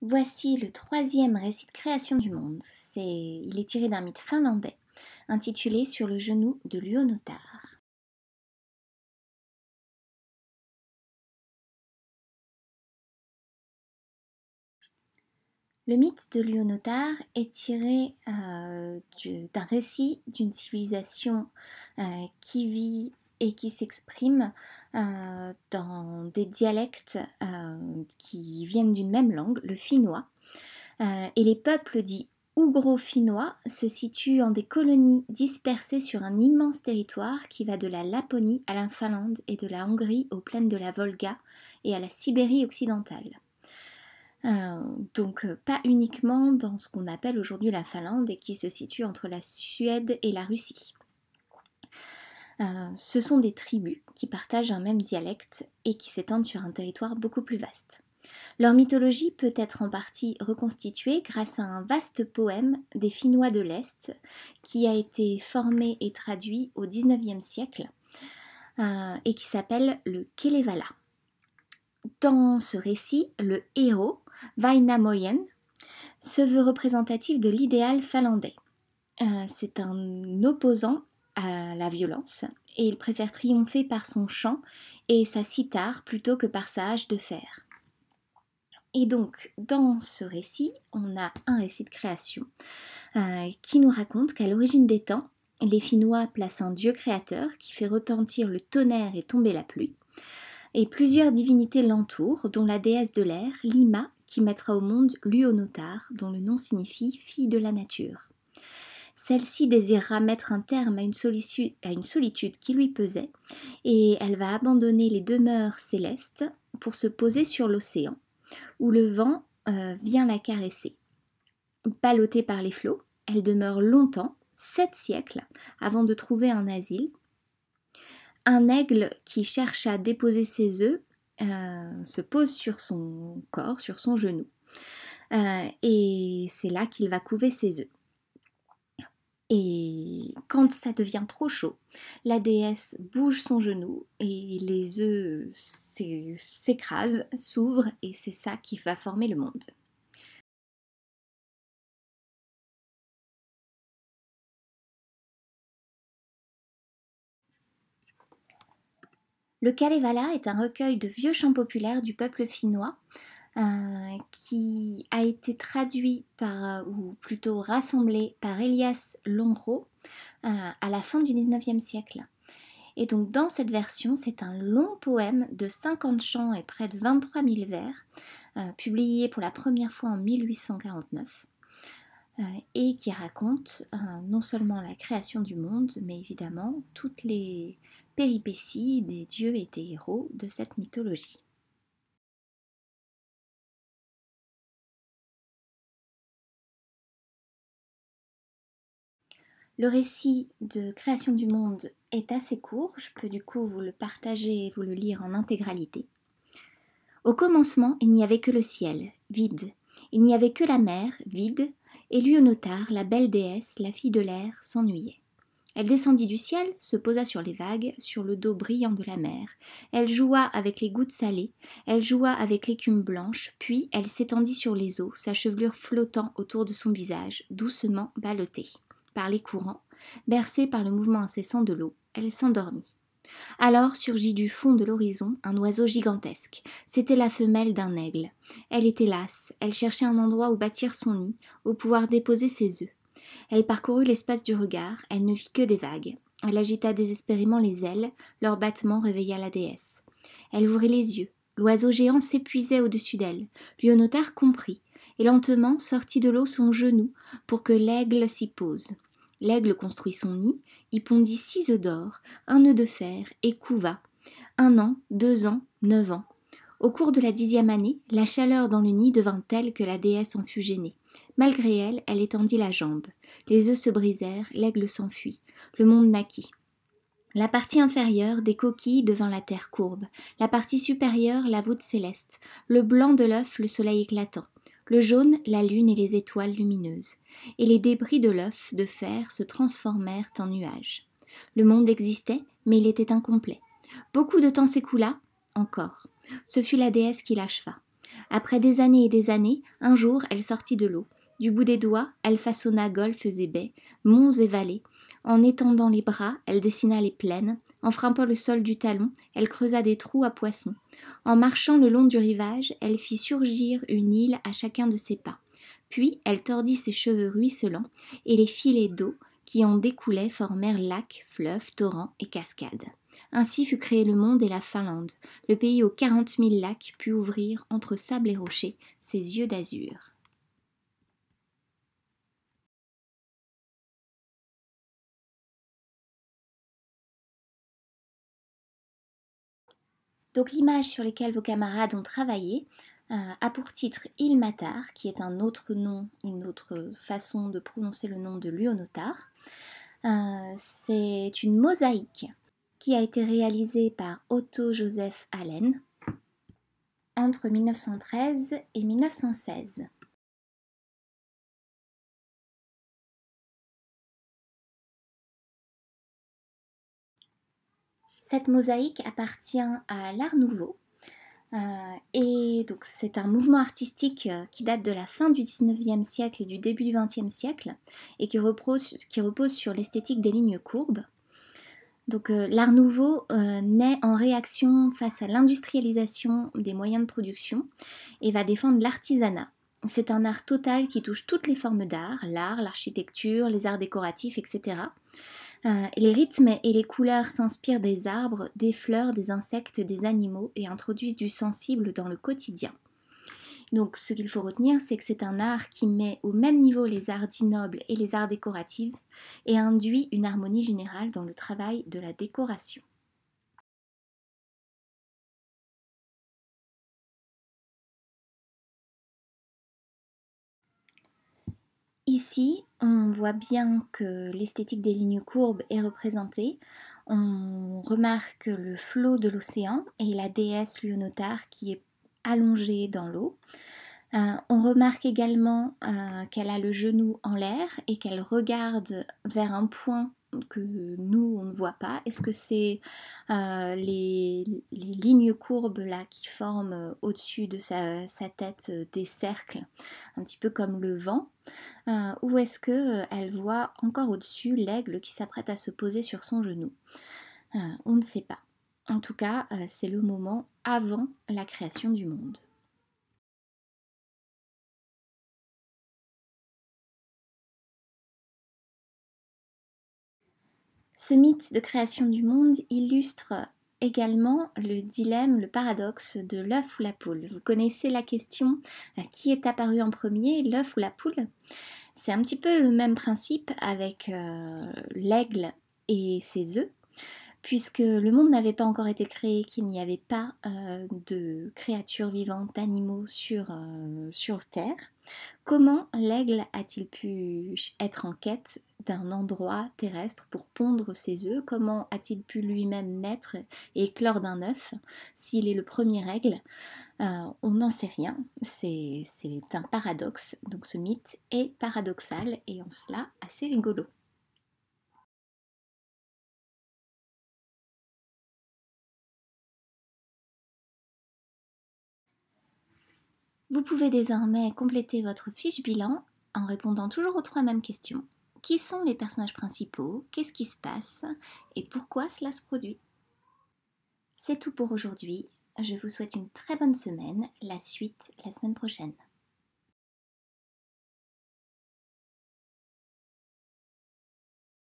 Voici le troisième récit de création du monde. il est tiré d'un mythe finlandais intitulé Sur le genou de Luonotar. Le mythe de Léonotar est tiré euh, d'un récit d'une civilisation euh, qui vit et qui s'exprime euh, dans des dialectes euh, qui viennent d'une même langue, le finnois. Euh, et les peuples dits « finnois se situent en des colonies dispersées sur un immense territoire qui va de la Laponie à la Finlande et de la Hongrie aux plaines de la Volga et à la Sibérie occidentale. donc pas uniquement dans ce qu'on appelle aujourd'hui la Finlande et qui se situe entre la Suède et la Russie. Euh, ce sont des tribus qui partagent un même dialecte et qui s'étendent sur un territoire beaucoup plus vaste. Leur mythologie peut être en partie reconstituée grâce à un vaste poème des Finnois de l'Est qui a été formé et traduit au XIXe siècle euh, et qui s'appelle le Kelevala. Dans ce récit, le héros, Vainamoyen, se veut représentatif de l'idéal finlandais. Euh, c'est un opposant à la violence, et il préfère triompher par son chant et sa cithare plutôt que par sa hache de fer. Et donc, dans ce récit, on a un récit de création euh, qui nous raconte qu'à l'origine des temps, les Finnois placent un dieu créateur qui fait retentir le tonnerre et tomber la pluie, et plusieurs divinités l'entourent, dont la déesse de l'air, Lima, qui mettra au monde Luonotar, dont le nom signifie fille de la nature. Celle-ci désirera mettre un terme à une, solitude qui lui pesait, et elle va abandonner les demeures célestes pour se poser sur l'océan, où le vent euh, vient la caresser. Ballottée par les flots, elle demeure longtemps, sept siècles, avant de trouver un asile. Un aigle qui cherche à déposer ses œufs euh, se pose sur son corps, sur son genou. Euh, et c'est là qu'il va couver ses œufs. Et quand ça devient trop chaud, la déesse bouge son genou et les œufs s'écrasent, s'ouvrent et c'est ça qui va former le monde. Le Kalevala est un recueil de vieux chants populaires du peuple finnois euh, qui a été traduit par, euh, ou plutôt rassemblé par Elias Longro euh, à la fin du XIXe siècle. Et donc dans cette version, c'est un long poème de 50 chants et près de 23 000 vers, publié pour la première fois en 1849, et qui raconte non seulement la création du monde, mais évidemment toutes les péripéties des dieux et des héros de cette mythologie. Le récit de création du monde est assez court, je peux du coup vous le partager et vous le lire en intégralité. Au commencement, il n'y avait que le ciel, vide. Il n'y avait que la mer, vide, et notard, la belle déesse, la fille de l'air, s'ennuyait. Elle descendit du ciel, se posa sur les vagues, sur le dos brillant de la mer. Elle joua avec les gouttes salées, elle joua avec l'écume blanche, puis elle s'étendit sur les eaux, sa chevelure flottant autour de son visage, doucement ballottée par les courants, bercée par le mouvement incessant de l'eau, elle s'endormit. Alors surgit du fond de l'horizon un oiseau gigantesque. C'était la femelle d'un aigle. Elle était lasse, elle cherchait un endroit où bâtir son nid, où pouvoir déposer ses œufs. Elle parcourut l'espace du regard, elle ne vit que des vagues. Elle agita désespérément les ailes, leur battement réveilla la déesse. Elle ouvrit les yeux. L'oiseau géant s'épuisait au-dessus d'elle. notaire comprit, et lentement sortit de l'eau son genou pour que l'aigle s'y pose. L'aigle construit son nid, y pondit six œufs d'or, un œuf de fer et couva. Un an, deux ans, neuf ans. Au cours de la dixième année, la chaleur dans le nid devint telle que la déesse en fut gênée. Malgré elle, elle étendit la jambe. Les œufs se brisèrent, l'aigle s'enfuit. Le monde naquit. La partie inférieure des coquilles devint la terre courbe, la partie supérieure la voûte céleste, le blanc de l'œuf le soleil éclatant le jaune, la lune et les étoiles lumineuses, et les débris de l'œuf de fer se transformèrent en nuages. Le monde existait, mais il était incomplet. Beaucoup de temps s'écoula, encore. Ce fut la déesse qui l'acheva. Après des années et des années, un jour elle sortit de l'eau. Du bout des doigts, elle façonna golfes et baies, monts et vallées. En étendant les bras, elle dessina les plaines. En frappant le sol du talon, elle creusa des trous à poissons. En marchant le long du rivage, elle fit surgir une île à chacun de ses pas. Puis elle tordit ses cheveux ruisselants, et les filets d'eau qui en découlaient formèrent lacs, fleuves, torrents et cascades. Ainsi fut créé le monde et la Finlande, le pays aux quarante mille lacs put ouvrir entre sable et rochers ses yeux d'azur. Donc l'image sur laquelle vos camarades ont travaillé euh, a pour titre Il Matar, qui est un autre nom, une autre façon de prononcer le nom de Luonotar. Euh, c'est une mosaïque qui a été réalisée par Otto Joseph Allen entre 1913 et 1916. Cette mosaïque appartient à l'Art Nouveau. Euh, et donc c'est un mouvement artistique euh, qui date de la fin du 19e siècle et du début du 20e siècle et qui repose, qui repose sur l'esthétique des lignes courbes. Donc euh, l'art nouveau naît en réaction face à l'industrialisation des moyens de production et va défendre l'artisanat. C'est un art total qui touche toutes les formes d'art, l'art, l'architecture, les arts décoratifs, etc. Euh, les rythmes et les couleurs s'inspirent des arbres, des fleurs, des insectes, des animaux et introduisent du sensible dans le quotidien. Donc ce qu'il faut retenir, c'est que c'est un art qui met au même niveau les arts dits et les arts décoratifs et induit une harmonie générale dans le travail de la décoration. Ici, on voit bien que l'esthétique des lignes courbes est représentée. On remarque le flot de l'océan et la déesse Lyonotard qui est allongée dans l'eau. Euh, on remarque également euh, qu'elle a le genou en l'air et qu'elle regarde vers un point que nous on ne voit pas Est-ce que c'est euh, les, lignes courbes là qui forment euh, au-dessus de sa, tête euh, des cercles, un petit peu comme le vent Ou est-ce qu'elle voit encore au-dessus l'aigle qui s'apprête à se poser sur son genou On ne sait pas. En tout cas, c'est le moment avant la création du monde. Ce mythe de création du monde illustre également le dilemme, le paradoxe de l'œuf ou la poule. Vous connaissez la question euh, qui est apparu en premier, l'œuf ou la poule C'est un petit peu le même principe avec euh, l'aigle et ses œufs puisque le monde n'avait pas encore été créé, qu'il n'y avait pas euh, de créatures vivantes, d'animaux sur, euh, sur Terre, comment l'aigle a-t-il pu être en quête d'un endroit terrestre pour pondre ses œufs Comment a-t-il pu lui-même naître et éclore d'un œuf S'il est le premier aigle, euh, on n'en sait rien. C'est un paradoxe. Donc ce mythe est paradoxal et en cela assez rigolo. Vous pouvez désormais compléter votre fiche bilan en répondant toujours aux trois mêmes questions. Qui sont les personnages principaux Qu'est-ce qui se passe Et pourquoi cela se produit C'est tout pour aujourd'hui. Je vous souhaite une très bonne semaine. La suite la semaine prochaine.